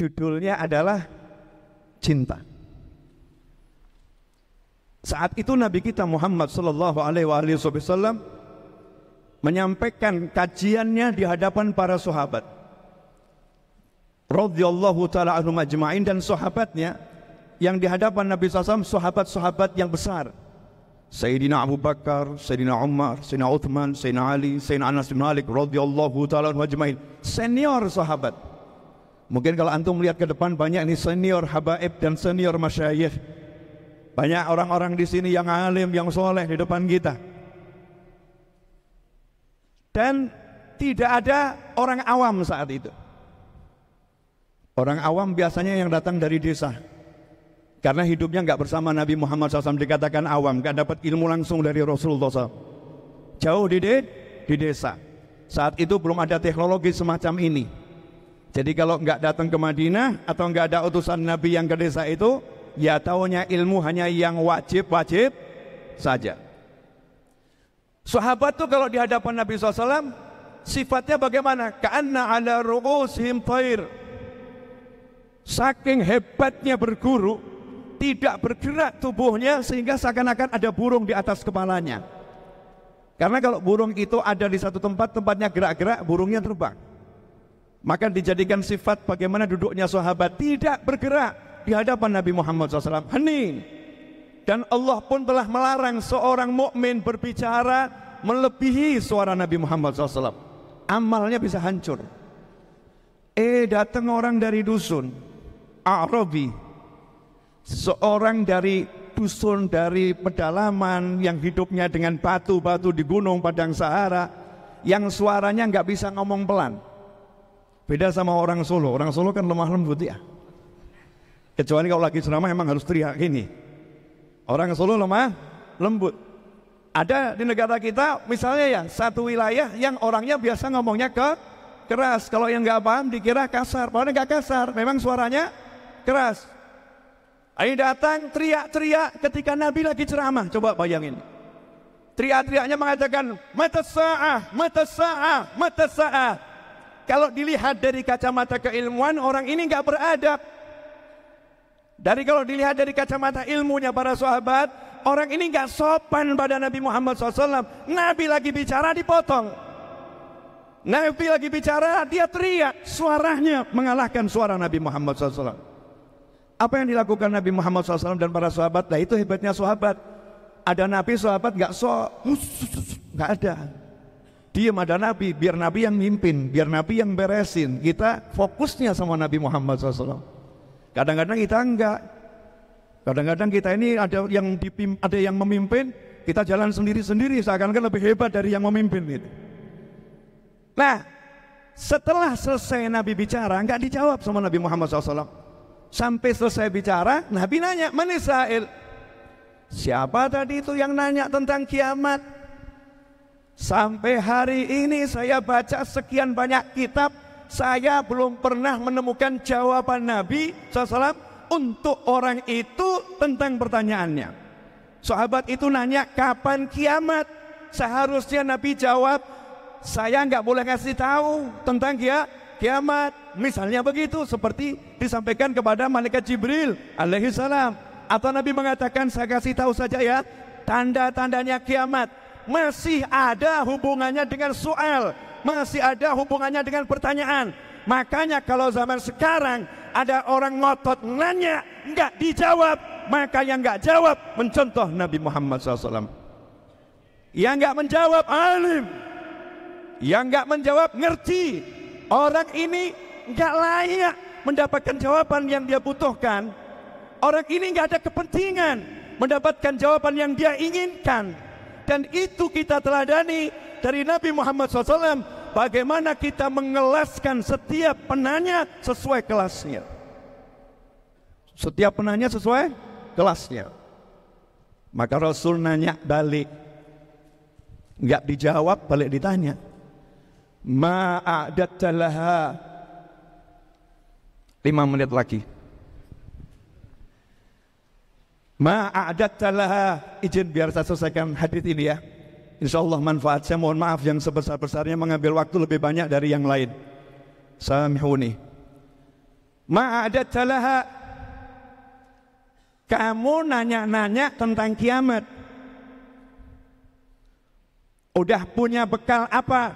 Judulnya adalah cinta. Saat itu Nabi kita Muhammad Shallallahu Alaihi Wasallam menyampaikan kajiannya di hadapan para sahabat. Radhiyallahu taala anhum ajma'in dan sahabatnya yang di hadapan Nabi SAW sahabat-sahabat yang besar. Sayyidina Abu Bakar, Sayyidina Umar, Sayyidina Uthman, Sayyidina Ali, Sayyidina Anas bin Malik radhiyallahu taala anhu Senior sahabat. Mungkin kalau antum melihat ke depan banyak ini senior habaib dan senior masyayikh. Banyak orang-orang di sini yang alim, yang soleh di depan kita. Dan tidak ada orang awam saat itu. Orang awam biasanya yang datang dari desa. Karena hidupnya nggak bersama Nabi Muhammad SAW dikatakan awam, nggak dapat ilmu langsung dari Rasulullah SAW. Jauh di, de di desa. Saat itu belum ada teknologi semacam ini. Jadi kalau nggak datang ke Madinah atau nggak ada utusan Nabi yang ke desa itu, ya taunya ilmu hanya yang wajib-wajib saja. Sahabat tuh kalau di hadapan Nabi SAW, sifatnya bagaimana? Karena ada ru'usihim tair. Saking hebatnya berguru, tidak bergerak tubuhnya sehingga seakan-akan ada burung di atas kepalanya. Karena kalau burung itu ada di satu tempat, tempatnya gerak-gerak, burungnya terbang. Maka dijadikan sifat bagaimana duduknya sahabat tidak bergerak di hadapan Nabi Muhammad SAW. Hening. Dan Allah pun telah melarang seorang mukmin berbicara melebihi suara Nabi Muhammad SAW. Amalnya bisa hancur. Eh datang orang dari dusun Arabi Seorang dari dusun dari pedalaman Yang hidupnya dengan batu-batu di gunung padang sahara Yang suaranya nggak bisa ngomong pelan Beda sama orang Solo. Orang Solo kan lemah lembut ya. Kecuali kalau lagi ceramah emang harus teriak gini. Orang Solo lemah lembut. Ada di negara kita misalnya ya satu wilayah yang orangnya biasa ngomongnya ke keras. Kalau yang nggak paham dikira kasar. Padahal nggak kasar. Memang suaranya keras. Ayo datang teriak-teriak ketika Nabi lagi ceramah. Coba bayangin. Teriak-teriaknya mengatakan mata sa'ah, mata sa'ah, mata sa'ah. Kalau dilihat dari kacamata keilmuan, orang ini nggak beradab. Dari kalau dilihat dari kacamata ilmunya para sahabat, orang ini nggak sopan pada Nabi Muhammad SAW. Nabi lagi bicara dipotong. Nabi lagi bicara dia teriak, suaranya mengalahkan suara Nabi Muhammad SAW. Apa yang dilakukan Nabi Muhammad SAW dan para sahabat? Nah itu hebatnya sahabat. Ada Nabi sahabat nggak so, nggak ada. Diam ada Nabi, biar Nabi yang mimpin, biar Nabi yang beresin. Kita fokusnya sama Nabi Muhammad SAW. Kadang-kadang kita enggak. Kadang-kadang kita ini ada yang dipim, ada yang memimpin, kita jalan sendiri-sendiri seakan-akan lebih hebat dari yang memimpin itu. Nah, setelah selesai Nabi bicara, enggak dijawab sama Nabi Muhammad SAW. Sampai selesai bicara, Nabi nanya, "Manis, Israel? Siapa tadi itu yang nanya tentang kiamat? Sampai hari ini saya baca sekian banyak kitab, saya belum pernah menemukan jawaban Nabi SAW untuk orang itu tentang pertanyaannya. Sahabat itu nanya kapan kiamat? Seharusnya Nabi jawab, saya nggak boleh kasih tahu tentang kia kiamat. Misalnya begitu seperti disampaikan kepada malaikat Jibril alaihi salam. Atau Nabi mengatakan saya kasih tahu saja ya tanda-tandanya kiamat masih ada hubungannya dengan soal, masih ada hubungannya dengan pertanyaan. Makanya kalau zaman sekarang ada orang ngotot nanya nggak dijawab, maka yang nggak jawab mencontoh Nabi Muhammad SAW. Yang nggak menjawab alim, yang nggak menjawab ngerti. Orang ini nggak layak mendapatkan jawaban yang dia butuhkan. Orang ini nggak ada kepentingan mendapatkan jawaban yang dia inginkan dan itu kita teladani dari Nabi Muhammad SAW bagaimana kita mengelaskan setiap penanya sesuai kelasnya setiap penanya sesuai kelasnya maka Rasul nanya balik nggak dijawab balik ditanya ma'adat talaha lima menit lagi Ma'adat talaha izin biar saya selesaikan hadis ini ya. Insya Allah manfaat saya mohon maaf yang sebesar-besarnya mengambil waktu lebih banyak dari yang lain. Samihuni. Ma'adat talaha kamu nanya-nanya tentang kiamat. Udah punya bekal apa?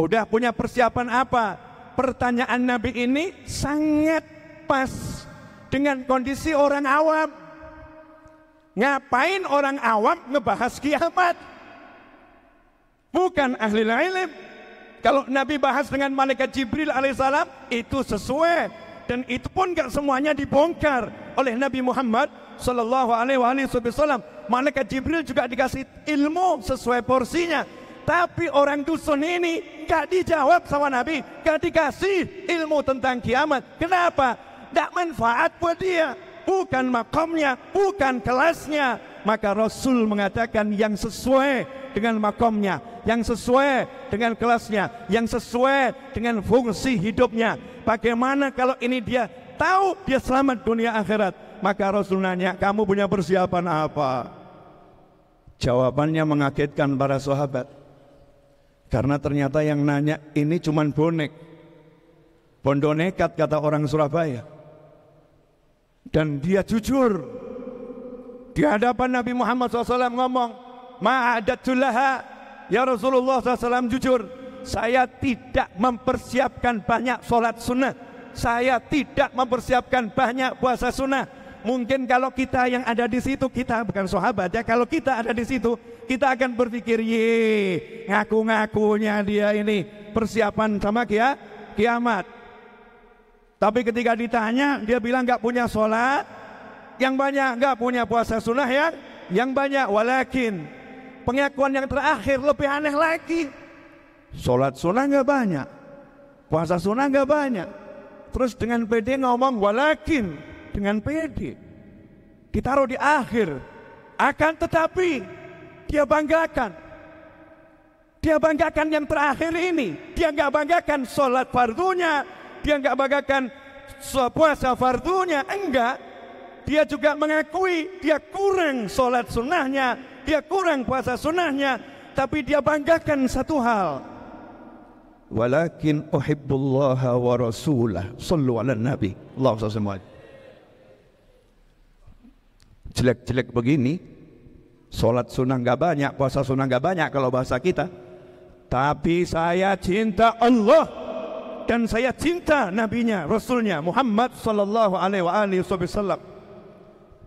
Udah punya persiapan apa? Pertanyaan Nabi ini sangat pas dengan kondisi orang awam. Ngapain orang awam ngebahas kiamat? Bukan ahli ilm. Kalau Nabi bahas dengan malaikat Jibril alaihissalam itu sesuai dan itu pun gak semuanya dibongkar oleh Nabi Muhammad sallallahu alaihi wasallam. Malaikat Jibril juga dikasih ilmu sesuai porsinya. Tapi orang dusun ini gak dijawab sama Nabi, gak dikasih ilmu tentang kiamat. Kenapa? Gak manfaat buat dia bukan makomnya, bukan kelasnya. Maka Rasul mengatakan yang sesuai dengan makomnya, yang sesuai dengan kelasnya, yang sesuai dengan fungsi hidupnya. Bagaimana kalau ini dia tahu dia selamat dunia akhirat? Maka Rasul nanya, kamu punya persiapan apa? Jawabannya mengagetkan para sahabat. Karena ternyata yang nanya ini cuma bonek. Bondonekat kata orang Surabaya dan dia jujur di hadapan Nabi Muhammad SAW ngomong ma'adatulaha ya Rasulullah SAW jujur saya tidak mempersiapkan banyak sholat sunnah saya tidak mempersiapkan banyak puasa sunnah mungkin kalau kita yang ada di situ kita bukan sahabat ya kalau kita ada di situ kita akan berpikir ye ngaku-ngakunya dia ini persiapan sama kia kiamat tapi ketika ditanya, dia bilang nggak punya sholat yang banyak, nggak punya puasa sunnah yang yang banyak. Walakin pengakuan yang terakhir lebih aneh lagi. Sholat sunnah nggak banyak, puasa sunnah nggak banyak. Terus dengan pede ngomong walakin dengan pede. ditaruh di akhir. Akan tetapi dia banggakan dia banggakan yang terakhir ini. Dia nggak banggakan sholat fardunya, dia nggak bagakan puasa fardunya, enggak. Dia juga mengakui dia kurang sholat sunnahnya, dia kurang puasa sunnahnya, tapi dia banggakan satu hal. Walakin uhibbullah wa rasulah Sallu ala nabi Allah Jelek-jelek begini Sholat sunnah nggak banyak Puasa sunnah nggak banyak Kalau bahasa kita Tapi saya cinta Allah dan saya cinta nabinya, rasulnya Muhammad sallallahu alaihi wasallam.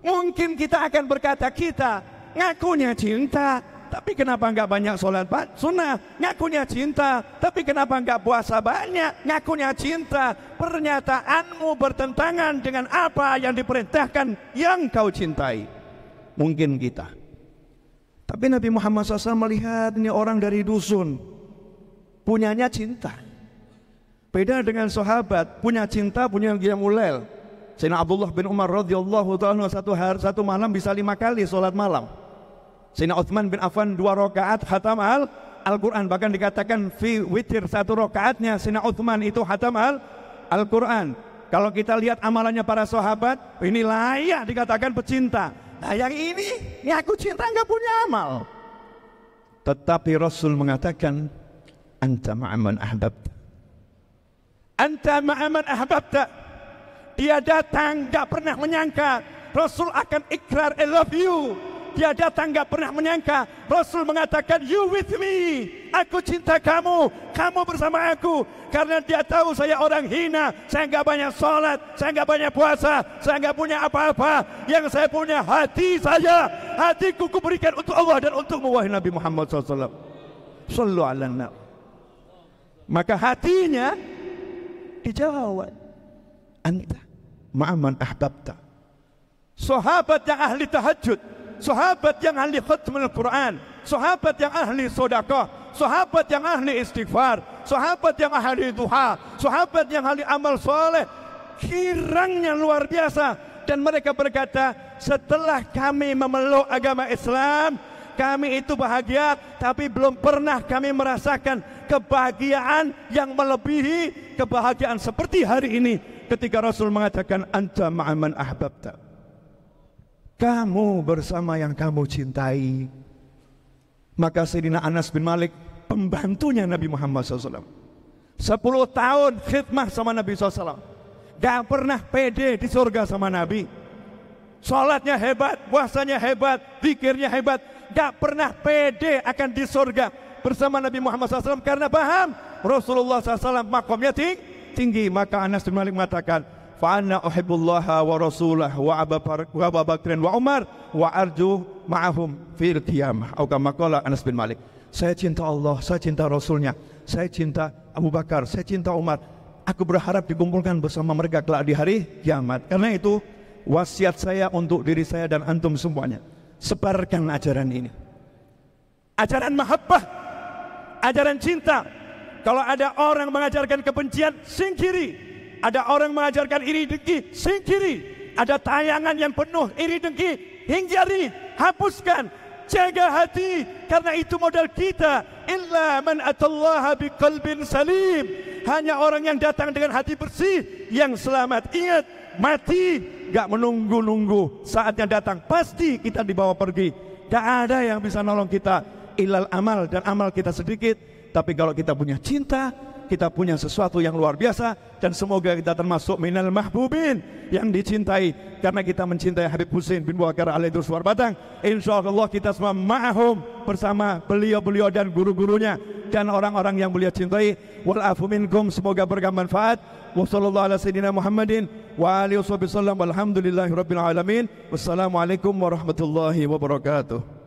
Mungkin kita akan berkata kita ngakunya cinta, tapi kenapa enggak banyak pak sunnah? Ngakunya cinta, tapi kenapa enggak puasa banyak? Ngakunya cinta. Pernyataanmu bertentangan dengan apa yang diperintahkan yang kau cintai. Mungkin kita. Tapi Nabi Muhammad SAW melihat ini orang dari dusun. Punyanya cinta. Beda dengan sahabat, punya cinta, punya yang mulel. Sayyidina Abdullah bin Umar radhiyallahu taala satu hari satu malam bisa lima kali sholat malam. Sayyidina Uthman bin Affan dua rakaat hatam al Al-Quran bahkan dikatakan fi witir satu rakaatnya sina Uthman itu hatam al Al-Quran. Kalau kita lihat amalannya para sahabat, ini layak dikatakan pecinta. Nah yang ini, ini aku cinta nggak punya amal. Tetapi Rasul mengatakan, anta ma'aman ahbabta Anta ma'aman ahbabta Dia datang tidak pernah menyangka Rasul akan ikrar I love you Dia datang tidak pernah menyangka Rasul mengatakan you with me Aku cinta kamu Kamu bersama aku Karena dia tahu saya orang hina Saya tidak banyak sholat Saya tidak banyak puasa Saya tidak punya apa-apa Yang saya punya hati saya Hatiku berikan untuk Allah dan untuk Wahai Nabi Muhammad SAW Sallu ala Maka hatinya dijawab. Anta ma'aman ahbabta. Sahabat yang ahli tahajud. Sahabat yang ahli khutmul Quran. Sahabat yang ahli sodakoh. Sahabat yang ahli istighfar. Sahabat yang ahli duha. Sahabat yang ahli amal soleh. Kirangnya luar biasa. Dan mereka berkata, setelah kami memeluk agama Islam, kami itu bahagia tapi belum pernah kami merasakan kebahagiaan yang melebihi kebahagiaan seperti hari ini ketika Rasul mengatakan anta ma'aman ahbabta. Kamu bersama yang kamu cintai. Maka Sayyidina Anas bin Malik pembantunya Nabi Muhammad SAW. 10 tahun khidmah sama Nabi SAW. Gak pernah pede di surga sama Nabi. Sholatnya hebat, puasanya hebat, pikirnya hebat. Gak pernah pede akan di surga bersama Nabi Muhammad SAW karena paham Rasulullah SAW makomnya tinggi maka Anas bin Malik mengatakan fa anna uhibbullaha wa rasulah wa Abu Bakr wa Umar wa arju ma'ahum fil qiyamah atau kama Anas bin Malik saya cinta Allah saya cinta Rasulnya saya cinta Abu Bakar saya cinta Umar aku berharap dikumpulkan bersama mereka kelak di hari kiamat karena itu wasiat saya untuk diri saya dan antum semuanya sebarkan ajaran ini ajaran mahabbah ajaran cinta. Kalau ada orang mengajarkan kebencian, singkiri. Ada orang mengajarkan iri dengki, singkiri. Ada tayangan yang penuh iri dengki, hindari, hapuskan. Jaga hati, karena itu modal kita. Illa man atallaha biqalbin salim. Hanya orang yang datang dengan hati bersih yang selamat. Ingat, mati gak menunggu-nunggu. Saatnya datang, pasti kita dibawa pergi. Gak ada yang bisa nolong kita ilal amal dan amal kita sedikit, tapi kalau kita punya cinta, kita punya sesuatu yang luar biasa dan semoga kita termasuk minal mahbubin yang dicintai karena kita mencintai Habib Hussein bin Bakar Alaidrus Warbatang insyaallah kita semua ma'hum bersama beliau-beliau dan guru-gurunya dan orang-orang yang beliau cintai wal afu minkum semoga berkah manfaat wassalamualaikum warahmatullahi wabarakatuh